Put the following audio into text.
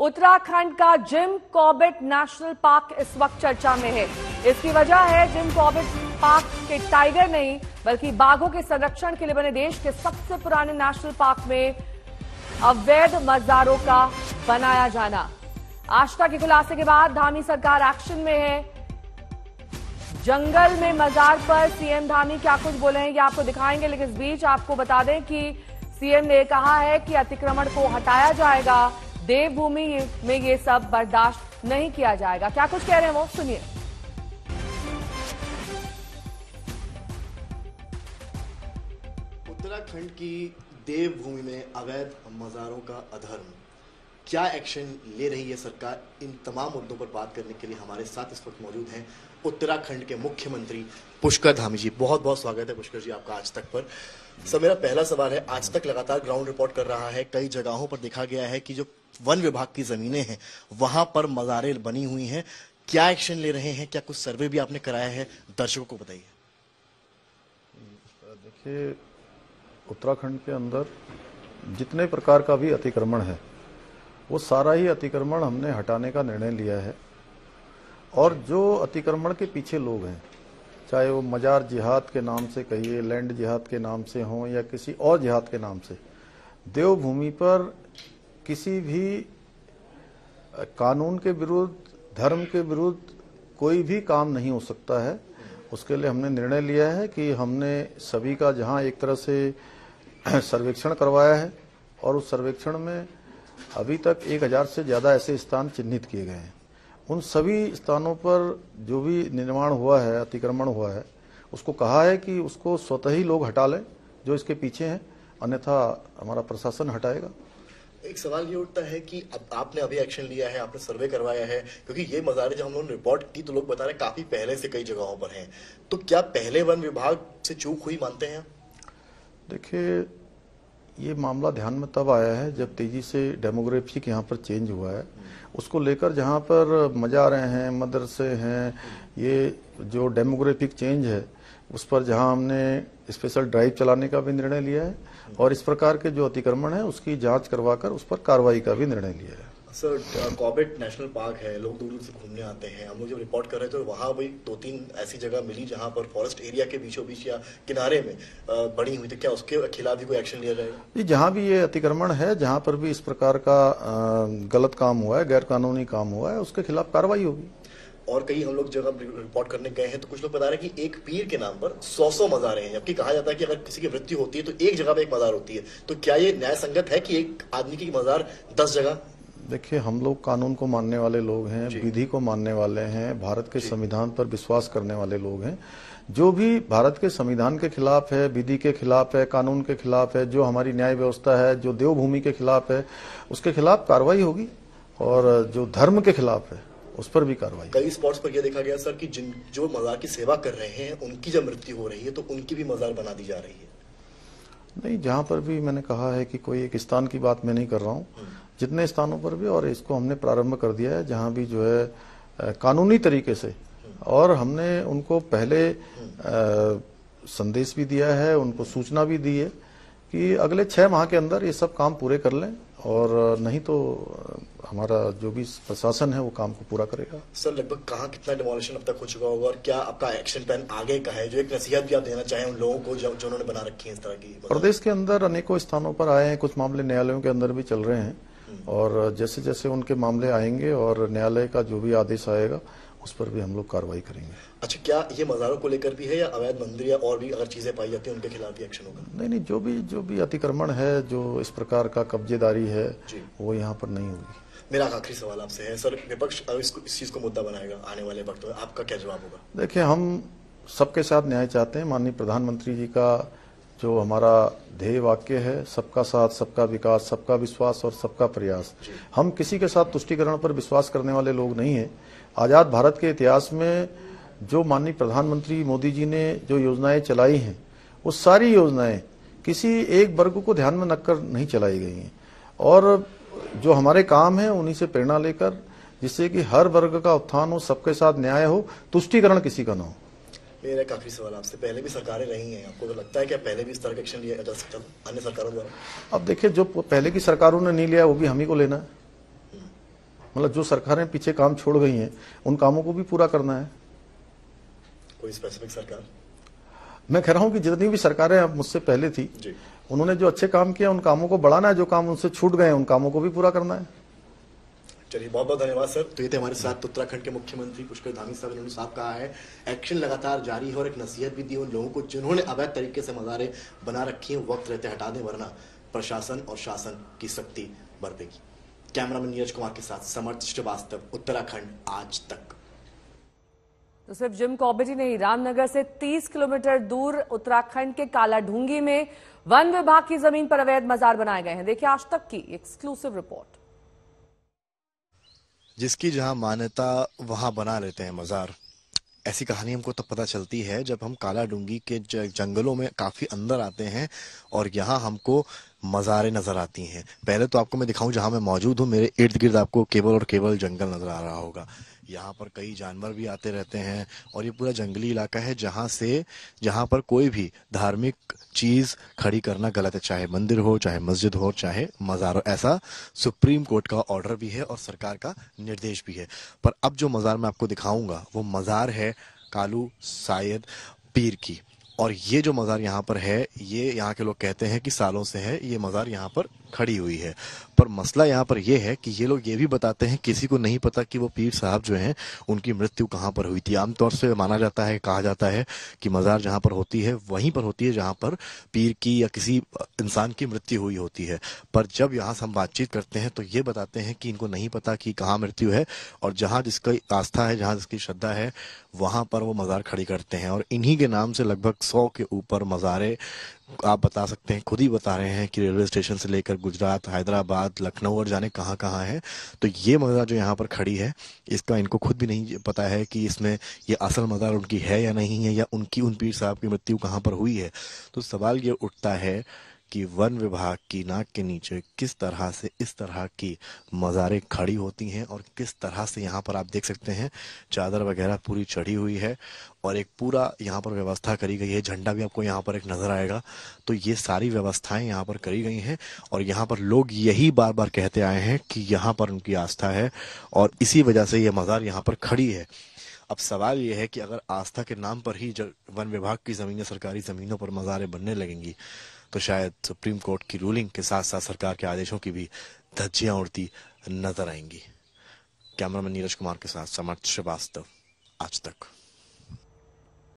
उत्तराखंड का gym Corbett national park इस वक्त चर्चा में है इसकी वजह है जिम कॉबिट पार्क के टाइगर नहीं बल्कि बाघों के संरक्षण के लिए बने देश के सबसे पुराने नेशनल पार्क में अवैध मजदारों का बनाया जाना आस्था के खुलासे के बाद धामी सरकार एक्शन में है जंगल में मजार पर सीएम धामी क्या कुछ बोले हैं ये आपको दिखाएंगे लेकिन इस बीच आपको बता दें कि सीएम ने कहा है कि अतिक्रमण को हटाया जाएगा देवभूमि में ये सब बर्दाश्त नहीं किया जाएगा क्या कुछ कह रहे हैं वो सुनिए उत्तराखंड की देवभूमि में अवैध मज़ारों का अधर्म क्या एक्शन ले रही है सरकार इन तमाम मुद्दों पर बात करने के लिए हमारे साथ इस वक्त मौजूद हैं उत्तराखंड के मुख्यमंत्री पुष्कर धामी जी बहुत बहुत स्वागत है पुष्कर जी आपका आज तक पर सर मेरा पहला सवाल है आज तक लगातार ग्राउंड रिपोर्ट कर रहा है कई जगहों पर देखा गया है कि जो वन विभाग की जमीनें हैं वहां पर मजारे बनी हुई हैं क्या एक्शन ले रहे हैं क्या कुछ सर्वे भी आपने कराया है दर्शकों को बताइए देखिए उत्तराखंड के अंदर जितने प्रकार का भी अतिक्रमण है वो सारा ही अतिक्रमण हमने हटाने का निर्णय लिया है और जो अतिक्रमण के पीछे लोग हैं चाहे वो मजार जिहाद के नाम से कहिए लैंड जिहाद के नाम से हों या किसी और जिहाद के नाम से देवभूमि पर किसी भी कानून के विरुद्ध धर्म के विरुद्ध कोई भी काम नहीं हो सकता है उसके लिए हमने निर्णय लिया है कि हमने सभी का जहां एक तरह से सर्वेक्षण करवाया है और उस सर्वेक्षण में अभी तक एक हजार से ज़्यादा ऐसे स्थान चिन्हित किए गए हैं उन सभी स्थानों पर जो भी निर्माण हुआ है अतिक्रमण हुआ है उसको कहा है कि उसको स्वतः ही लोग हटा लें जो इसके पीछे हैं अन्यथा हमारा प्रशासन हटाएगा एक सवाल ये उठता है कि अब आपने अभी एक्शन लिया है आपने सर्वे करवाया है क्योंकि ये मजारे जब हम लोगों ने रिपोर्ट की तो लोग बता रहे काफी पहले से कई जगहों पर हैं तो क्या पहले वन विभाग से चूक हुई मानते हैं देखिए ये मामला ध्यान में तब आया है जब तेज़ी से डेमोग्राफिक यहाँ पर चेंज हुआ है उसको लेकर जहाँ पर मजा रहे हैं मदरसे हैं ये जो डेमोग्राफिक चेंज है उस पर जहाँ हमने स्पेशल ड्राइव चलाने का भी निर्णय लिया है और इस प्रकार के जो अतिक्रमण है उसकी जांच करवाकर उस पर कार्रवाई का भी निर्णय लिया है सर कॉबेट नेशनल पार्क है लोग दूर दूर से घूमने आते हैं हम लोग जब रिपोर्ट कर रहे थे तो वहाँ भी दो तीन ऐसी जगह मिली जहाँ पर फॉरेस्ट एरिया के बीचों बीच या किनारे में बड़ी हुई थी क्या उसके खिलाफ भी कोई एक्शन लिया जाएगा जी जहाँ भी ये अतिक्रमण है जहाँ पर भी इस प्रकार का गलत काम हुआ है गैर कानूनी काम हुआ है उसके खिलाफ कार्रवाई होगी और कई हम लोग जगह रिपोर्ट करने गए हैं तो कुछ लोग बता रहे हैं कि एक पीर के नाम पर सौ सौ मज़ारे हैं जबकि कहा जाता है कि अगर किसी की मृत्यु होती है तो एक जगह पे एक मज़ार होती है तो क्या ये न्याय संगत है कि एक आदमी की मज़ार दस जगह देखिए हम लोग कानून को मानने वाले लोग हैं विधि को मानने वाले हैं भारत के संविधान पर विश्वास करने वाले लोग हैं जो भी भारत के संविधान के खिलाफ है विधि के खिलाफ है कानून के खिलाफ है जो हमारी न्याय व्यवस्था है जो देवभूमि के खिलाफ है उसके खिलाफ कार्रवाई होगी और जो धर्म के खिलाफ है उस पर भी कार्रवाई कई स्पॉट्स पर यह देखा गया सर कि जिन जो मजार की सेवा कर रहे हैं उनकी जब मृत्यु हो रही है तो उनकी भी मजार बना दी जा रही है नहीं जहां पर भी मैंने कहा है कि कोई एक स्थान की बात मैं नहीं कर रहा हूँ हम्म। जितने स्थानों पर भी और इसको हमने प्रारंभ कर दिया है जहां भी जो है कानूनी तरीके से और हमने उनको पहले संदेश भी दिया है उनको सूचना भी दी है कि अगले छह माह के अंदर ये सब काम पूरे कर लें और नहीं तो हमारा जो भी प्रशासन है वो काम को पूरा करेगा सर लगभग कहाँ कितना डिमोलिशन अब तक हो चुका होगा और क्या आपका एक्शन प्लान आगे का है जो एक नसीहत भी आप देना चाहें उन लोगों को जो उन्होंने बना रखी है इस तरह की प्रदेश के अंदर अनेकों स्थानों पर आए हैं कुछ मामले न्यायालयों के अंदर भी चल रहे हैं और जैसे जैसे उनके मामले आएंगे और न्यायालय का जो भी आदेश आएगा उस पर भी हम लोग कार्रवाई करेंगे अच्छा क्या ये मजारों को लेकर भी है या अवैध मंदिर या और भी अगर चीजें पाई जाती है उनके खिलाफ भी एक्शन होगा नहीं नहीं जो भी जो भी अतिक्रमण है जो इस प्रकार का कब्जेदारी है वो यहाँ पर नहीं होगी मेरा आखिरी सवाल आपसे है सर विपक्ष इस, इस चीज को मुद्दा बनाएगा आने वाले वक्त में आपका क्या जवाब होगा देखिये हम सबके साथ न्याय चाहते हैं माननीय प्रधानमंत्री जी का जो हमारा ध्येय वाक्य है सबका साथ सबका विकास सबका विश्वास और सबका प्रयास हम किसी के साथ तुष्टिकरण पर विश्वास करने वाले लोग नहीं है आज़ाद भारत के इतिहास में जो माननीय प्रधानमंत्री मोदी जी ने जो योजनाएं चलाई हैं वो सारी योजनाएं किसी एक वर्ग को ध्यान में रखकर नहीं चलाई गई हैं और जो हमारे काम हैं उन्हीं से प्रेरणा लेकर जिससे कि हर वर्ग का उत्थान हो सबके साथ न्याय हो तुष्टिकरण किसी का ना हो मेरा काफ़ी सवाल आपसे पहले भी सरकारें रही हैं आपको तो लगता है कि पहले भी इस तरह के एक्शन लिया जा सकता अन्य सरकारों द्वारा अब देखिए जो पहले की सरकारों ने नहीं लिया वो भी हम ही को लेना है मतलब जो सरकारें पीछे काम छोड़ गई हैं उन कामों को भी पूरा करना है कोई स्पेसिफिक सरकार मैं कह रहा हूँ कि जितनी भी सरकारें अब मुझसे पहले थी उन्होंने जो अच्छे काम किया उन कामों को बढ़ाना है जो काम उनसे छूट गए उन कामों को भी पूरा करना है चलिए बहुत बहुत धन्यवाद सर तो ये थे हमारे साथ उत्तराखंड के मुख्यमंत्री पुष्कर धामी साहब इन्होंने साफ कहा है एक्शन लगातार जारी है और एक नसीहत भी दी उन लोगों को जिन्होंने अवैध तरीके से मज़ारे बना रखी है वक्त रहते हटा दें वरना प्रशासन और शासन की सख्ती बरपेगी कैमरामैन नीरज कुमार के साथ समर्थ श्रीवास्तव उत्तराखंड आज तक तो सिर्फ जिम कॉबेट ही नहीं रामनगर से 30 किलोमीटर दूर उत्तराखंड के कालाढूंगी में वन विभाग की जमीन पर अवैध मजार बनाए गए हैं देखिए आज तक की एक्सक्लूसिव रिपोर्ट जिसकी जहाँ मान्यता वहाँ बना लेते हैं मज़ार ऐसी कहानी हमको तब पता चलती है जब हम काला डूंगी के जंगलों में काफ़ी अंदर आते हैं और यहाँ हमको मज़ारें नज़र आती हैं पहले तो आपको मैं दिखाऊं जहाँ मैं मौजूद हूँ मेरे इर्द गिर्द आपको केवल और केवल जंगल नज़र आ रहा होगा यहाँ पर कई जानवर भी आते रहते हैं और ये पूरा जंगली इलाका है जहाँ से जहाँ पर कोई भी धार्मिक चीज़ खड़ी करना गलत है चाहे मंदिर हो चाहे मस्जिद हो चाहे मज़ार हो ऐसा सुप्रीम कोर्ट का ऑर्डर भी है और सरकार का निर्देश भी है पर अब जो मज़ार मैं आपको दिखाऊँगा वो मज़ार है कालू सायद पीर की और ये जो मज़ार यहाँ पर है ये यहाँ के लोग कहते हैं कि सालों से है ये मज़ार यहाँ पर खड़ी हुई है पर मसला यहाँ पर यह है कि ये लोग ये भी बताते हैं किसी को नहीं पता कि वो पीर साहब जो हैं उनकी मृत्यु कहाँ पर हुई थी आमतौर से माना जाता है कहा जाता है कि मज़ार जहाँ पर होती है वहीं पर होती है जहाँ पर पीर की या किसी इंसान की मृत्यु हुई होती है पर जब यहाँ से हम बातचीत करते हैं तो ये बताते हैं कि इनको नहीं पता कि कहाँ मृत्यु है और जहाँ जिसकी आस्था है जहाँ जिसकी श्रद्धा है वहाँ पर वो मज़ार खड़ी करते हैं और इन्हीं के नाम से लगभग सौ के ऊपर मज़ारे आप बता सकते हैं खुद ही बता रहे हैं कि रेलवे स्टेशन से लेकर गुजरात हैदराबाद लखनऊ और जाने कहाँ कहाँ है तो ये मज़ा जो यहाँ पर खड़ी है इसका इनको खुद भी नहीं पता है कि इसमें ये असल मदार उनकी है या नहीं है या उनकी उन पीर साहब की मृत्यु कहाँ पर हुई है तो सवाल ये उठता है कि वन विभाग की नाक के नीचे किस तरह से इस तरह की मज़ारें खड़ी होती हैं और किस तरह से यहाँ पर आप देख सकते हैं चादर वगैरह पूरी चढ़ी हुई है और एक पूरा यहाँ पर व्यवस्था करी गई है झंडा भी आपको यहाँ पर एक नज़र आएगा तो ये सारी व्यवस्थाएं यहाँ पर करी गई हैं और यहाँ पर लोग यही बार बार कहते आए हैं कि यहाँ पर उनकी आस्था है और इसी वजह से ये यह मज़ार यहाँ पर खड़ी है अब सवाल यह है कि अगर आस्था के नाम पर ही वन विभाग की ज़मीनें सरकारी ज़मीनों पर मज़ारें बनने लगेंगी तो शायद सुप्रीम कोर्ट की रूलिंग के साथ साथ सरकार के आदेशों की भी धज्जियां उड़ती नजर आएंगी कैमरामैन नीरज कुमार के साथ समर्थ श्रीवास्तव आज तक